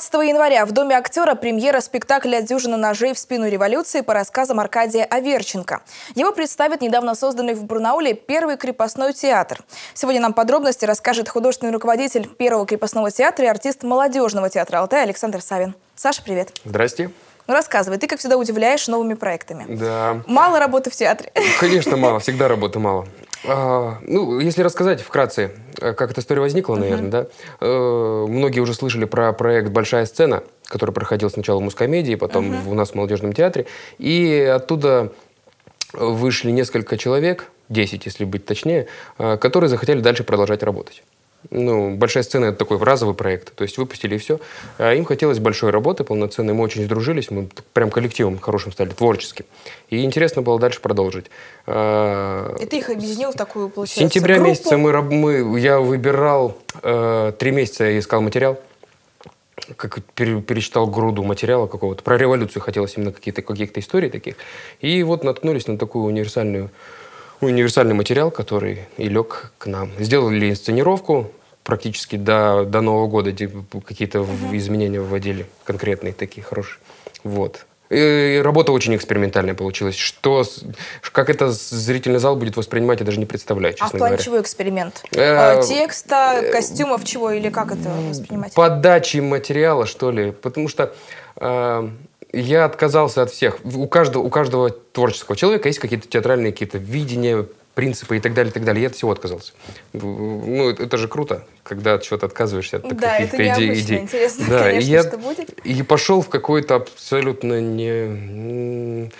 17 января в Доме актера премьера спектакля «Дюжина ножей в спину революции» по рассказам Аркадия Аверченко. Его представит недавно созданный в Брунауле первый крепостной театр. Сегодня нам подробности расскажет художественный руководитель первого крепостного театра и артист молодежного театра «Алтай» Александр Савин. Саша, привет. Здрасте. Ну, рассказывай, ты, как всегда, удивляешь новыми проектами. Да. Мало работы в театре. конечно, мало, всегда работы мало. А, ну, если рассказать вкратце, э, как эта история возникла, наверное, uh-huh. да. Э, многие уже слышали про проект «Большая сцена», который проходил сначала в Мускомедии, потом uh-huh. у нас в Молодежном театре. И оттуда вышли несколько человек, 10, если быть точнее, э, которые захотели дальше продолжать работать ну, большая сцена — это такой разовый проект, то есть выпустили и все. А им хотелось большой работы, полноценной, мы очень сдружились, мы прям коллективом хорошим стали, творческим. И интересно было дальше продолжить. А, и ты их объединил в такую, получается, Сентября группу? месяца мы, мы, я выбирал, э, три месяца я искал материал, как перечитал груду материала какого-то. Про революцию хотелось именно какие-то какие то историй таких. И вот наткнулись на такую универсальную универсальный материал, который и лег к нам. Сделали инсценировку, практически до, до Нового года какие-то угу. изменения вводили конкретные такие хорошие. Вот. И работа очень экспериментальная получилась. Что, как это зрительный зал будет воспринимать, я даже не представляю, честно А в плане чего эксперимент? Э, э, текста, костюмов, чего или как это воспринимать? Подачи материала, что ли. Потому что э, я отказался от всех. У каждого, у каждого творческого человека есть какие-то театральные какие-то видения, принципы и так далее, и так далее. Я от всего отказался. Ну, это же круто, когда от чего-то отказываешься от да, каких-то идей. идей. Интересно, да, конечно, и я, что будет. И пошел в какой-то абсолютно не...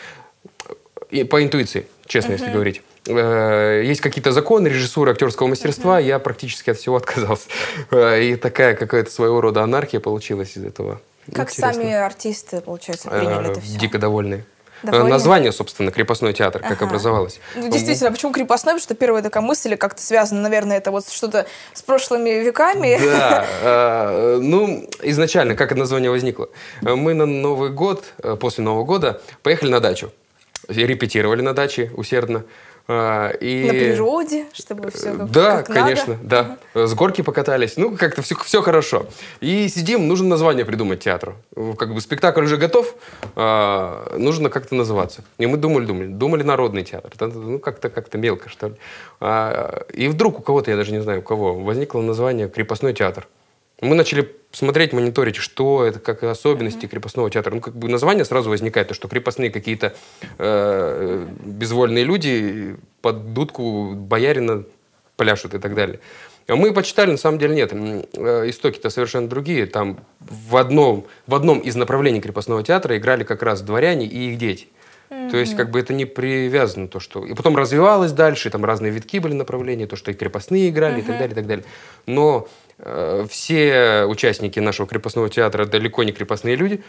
И по интуиции, честно, угу. если говорить э, есть какие-то законы режиссуры актерского мастерства, uh-huh. я практически от всего отказался. Э, и такая какая-то своего рода анархия получилась из этого. Как Интересно. сами артисты, получается, приняли э, это все? Дико довольны. Э, Довольно. название, собственно, крепостной театр, ага. как образовалось. Ну, действительно, почему крепостной? Потому что первая такая мысль как-то связана, наверное, это вот что-то с прошлыми веками. Да, э, ну, изначально, как это название возникло. Э, мы на Новый год, после Нового года, поехали на дачу. Репетировали на даче усердно. А, и... На природе, чтобы все как, Да, как конечно, надо. да. Угу. С горки покатались. Ну, как-то все, все хорошо. И сидим, нужно название придумать театру. Как бы спектакль уже готов, а, нужно как-то называться. И мы думали, думали. Думали народный театр. Ну, как-то как мелко, что ли. А, и вдруг у кого-то, я даже не знаю у кого, возникло название «Крепостной театр». Мы начали смотреть, мониторить, что это, как особенности mm-hmm. крепостного театра. Ну, как бы название сразу возникает, то, что крепостные какие-то э, безвольные люди под дудку боярина пляшут и так далее. А Мы почитали, на самом деле нет. Э, истоки-то совершенно другие. Там в одном, в одном из направлений крепостного театра играли как раз дворяне и их дети. Mm-hmm. То есть, как бы это не привязано то, что... И потом развивалось дальше, там разные витки были направления, то, что и крепостные играли, mm-hmm. и так далее, и так далее. Но Э, все участники нашего крепостного театра далеко не крепостные люди.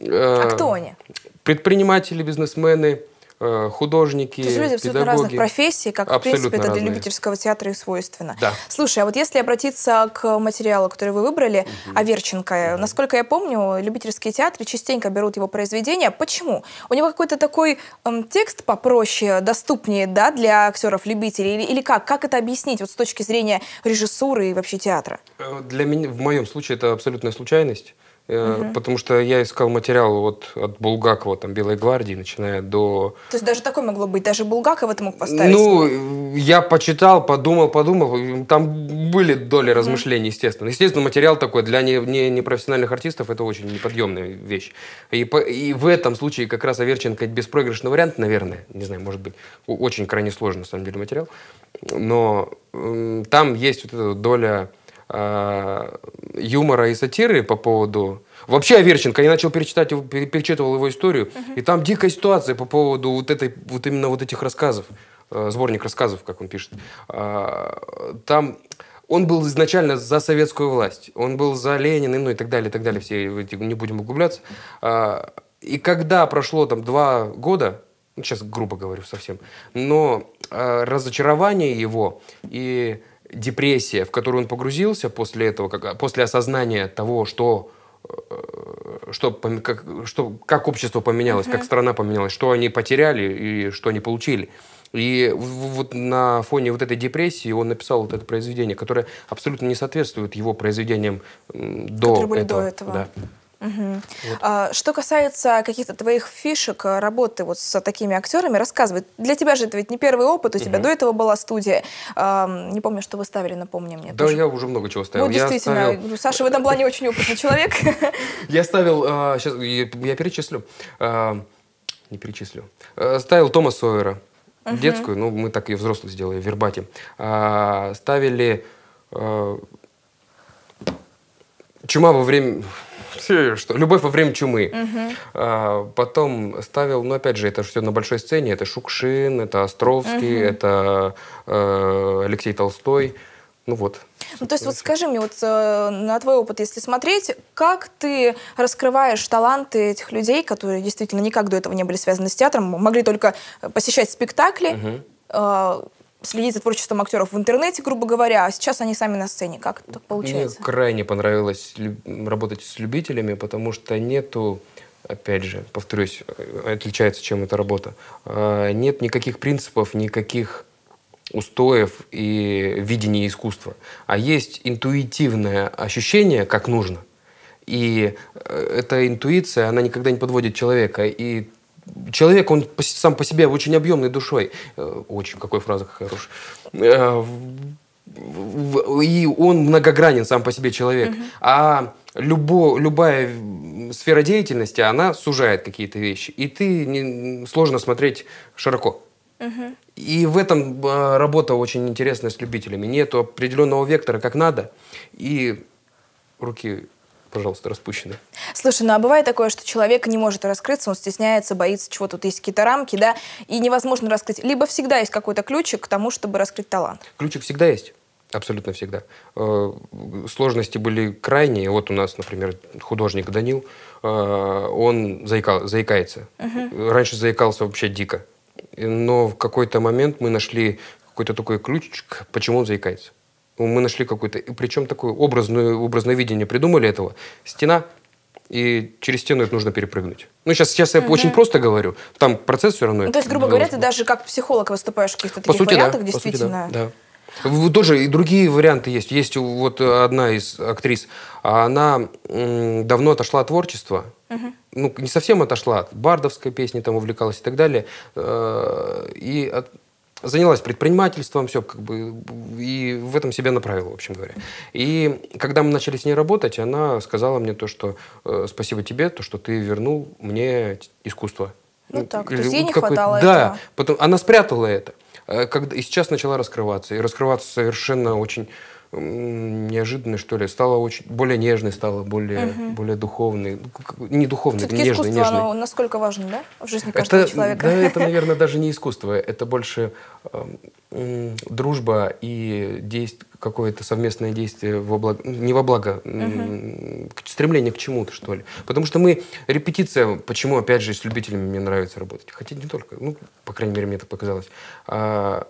Э, а кто они? Предприниматели, бизнесмены, Э, художники, То есть люди абсолютно педагоги. разных профессий, как, абсолютно в принципе, это для разные. любительского театра и свойственно. Да. Слушай, а вот если обратиться к материалу, который вы выбрали, угу. Аверченко, угу. насколько я помню, любительские театры частенько берут его произведения. Почему? У него какой-то такой эм, текст попроще, доступнее да, для актеров-любителей? Или, или как? Как это объяснить вот с точки зрения режиссуры и вообще театра? Э, для меня, в моем случае, это абсолютная случайность. Угу. Потому что я искал материал вот от Булгакова, там, «Белой гвардии», начиная до... То есть даже такое могло быть? Даже Булгакова ты мог поставить? Ну, я почитал, подумал, подумал. Там были доли угу. размышлений, естественно. Естественно, материал такой для не, не, непрофессиональных артистов это очень неподъемная вещь. И, и в этом случае как раз Аверченко беспроигрышный вариант, наверное. Не знаю, может быть, очень крайне сложный, на самом деле, материал. Но там есть вот эта доля э, юмора и сатиры по поводу... Вообще Аверченко, я начал перечитать, перечитывал его историю, угу. и там дикая ситуация по поводу вот, этой, вот именно вот этих рассказов, э, сборник рассказов, как он пишет. Э, там он был изначально за советскую власть, он был за Ленина, ну и так далее, и так далее, все эти, не будем углубляться. Э, и когда прошло там два года, сейчас грубо говорю совсем, но э, разочарование его и депрессия, в которую он погрузился после этого, как, после осознания того, что э, что, как, что, как общество поменялось, uh-huh. как страна поменялась, что они потеряли и что они получили. И вот на фоне вот этой депрессии он написал вот это произведение, которое абсолютно не соответствует его произведениям до этого. До этого. Да. Угу. Вот. А, что касается каких-то твоих фишек э, работы вот с такими актерами, рассказывай. Для тебя же это ведь не первый опыт, у угу. тебя до этого была студия. А, не помню, что вы ставили, напомни мне. Да, тоже. я уже много чего ставил. Ну, действительно, я ставил... Ну, Саша в этом плане очень опытный человек. Я ставил, сейчас а, я перечислю, а, не перечислю, а, ставил Тома Сойера, детскую, ну мы так и взрослую сделали, в вербати. Ставили Чума во время... Что? Любовь во время чумы. Угу. А, потом ставил, ну опять же, это все на большой сцене. Это Шукшин, это Островский, угу. это э, Алексей Толстой. Ну вот. Ну, то есть вот скажи мне, вот э, на твой опыт, если смотреть, как ты раскрываешь таланты этих людей, которые действительно никак до этого не были связаны с театром, могли только э, посещать спектакли, угу. э, следить за творчеством актеров в интернете, грубо говоря, а сейчас они сами на сцене. Как это получается? Мне крайне понравилось работать с любителями, потому что нету опять же, повторюсь, э, отличается, чем эта работа. Э, нет никаких принципов, никаких устоев и видения искусства, а есть интуитивное ощущение, как нужно. И э, эта интуиция, она никогда не подводит человека. И человек, он сам по себе очень объемной душой. Э, очень, какой фраза хорош. Э, и он многогранен сам по себе человек. Угу. А любо, любая сфера деятельности, она сужает какие-то вещи. И ты не, сложно смотреть широко. Угу. И в этом э, работа очень интересная с любителями. Нет определенного вектора, как надо. И руки пожалуйста, распущены. Слушай, ну а бывает такое, что человек не может раскрыться, он стесняется, боится чего тут есть какие-то рамки, да, и невозможно раскрыть. Либо всегда есть какой-то ключик к тому, чтобы раскрыть талант. Ключик всегда есть. Абсолютно всегда. Э, сложности были крайние. Вот у нас, например, художник Данил, э, он заикал, заикается. Угу. Раньше заикался вообще дико. Но в какой-то момент мы нашли какой-то такой ключ, почему он заикается. Ну, мы нашли какую-то, причем такое образное, образное видение придумали этого. Стена, и через стену это нужно перепрыгнуть. Ну, сейчас, сейчас я mm-hmm. очень просто говорю, там процесс все равно... Ну, то есть, грубо говоря, ты даже как психолог выступаешь в каких-то таких по сути, вариантах, да, действительно... По сути, да, да. Тоже и другие варианты есть. Есть вот э, одна из актрис, а она давно отошла от творчества. Угу. Ну, не совсем отошла от бардовской песни, там увлекалась и так далее. Э, и занялась предпринимательством, все как бы, и в этом себя направила, в общем говоря. И когда мы начали с ней работать, она сказала мне то, что э, спасибо тебе, то, что ты вернул мне искусство. Ну так, Или, то есть ей не хватало этого. Да, потом, она спрятала это. Э, когда, и сейчас начала раскрываться, и раскрываться совершенно очень неожиданной, что ли, стала очень более нежной, стала более, угу. более духовной. Ну, не духовной, Все-таки нежной, искусство, нежной. оно насколько важно, да, в жизни каждого это, человека? Да, это, наверное, даже не искусство, это больше э, дружба и действ... какое-то совместное действие во благо... не во благо, угу. стремление к чему-то, что ли. Потому что мы, репетиция, почему, опять же, с любителями мне нравится работать, хотя не только, ну, по крайней мере, мне это показалось, а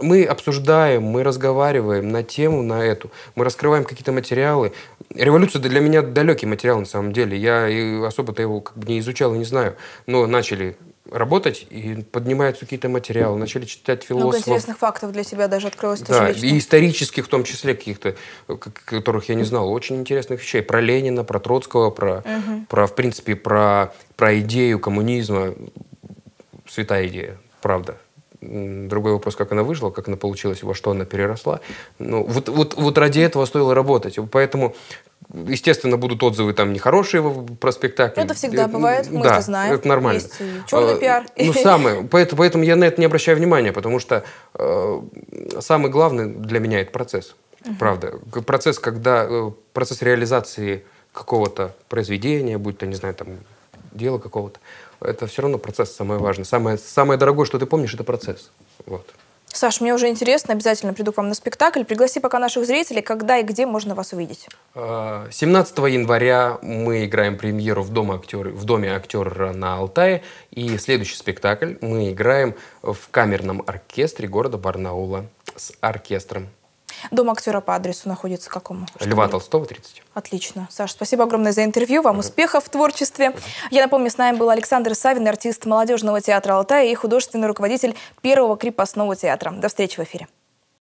мы обсуждаем, мы разговариваем на тему, на эту, мы раскрываем какие-то материалы. Революция для меня далекий материал на самом деле. Я особо-то его как бы не изучал и не знаю. Но начали работать, и поднимаются какие-то материалы, начали читать философов. Много интересных фактов для себя даже открылось. Да, лично. и исторических в том числе каких-то, которых я не знал. Очень интересных вещей. Про Ленина, про Троцкого, про, угу. про в принципе, про, про идею коммунизма. Святая идея, правда. Другой вопрос, как она выжила, как она получилась, во что она переросла. Ну, вот, вот, вот ради этого стоило работать. Поэтому Естественно, будут отзывы там нехорошие про спектакль. Ну, это всегда это, бывает, мы да, это знаем. это нормально. Есть черный а, Ну, самое. Поэтому, поэтому я на это не обращаю внимания, потому что э, самый главный для меня это процесс. Правда. Процесс, когда... Э, процесс реализации какого-то произведения, будь то, не знаю, там, дела какого-то. Это все равно процесс самое важное. Самое, самое дорогое, что ты помнишь, это процесс. Вот. Саш, мне уже интересно, обязательно приду к вам на спектакль. Пригласи пока наших зрителей, когда и где можно вас увидеть. 17 а, января мы играем премьеру в, Доме актера, в Доме актера на Алтае. И следующий спектакль мы играем в камерном оркестре города Барнаула с оркестром. Дом актера по адресу находится какому? Льва Толстого, 30. Отлично. Саша, спасибо огромное за интервью. Вам угу. успехов в творчестве. Угу. Я напомню, с нами был Александр Савин, артист Молодежного театра Алтая и художественный руководитель первого крепостного театра. До встречи в эфире.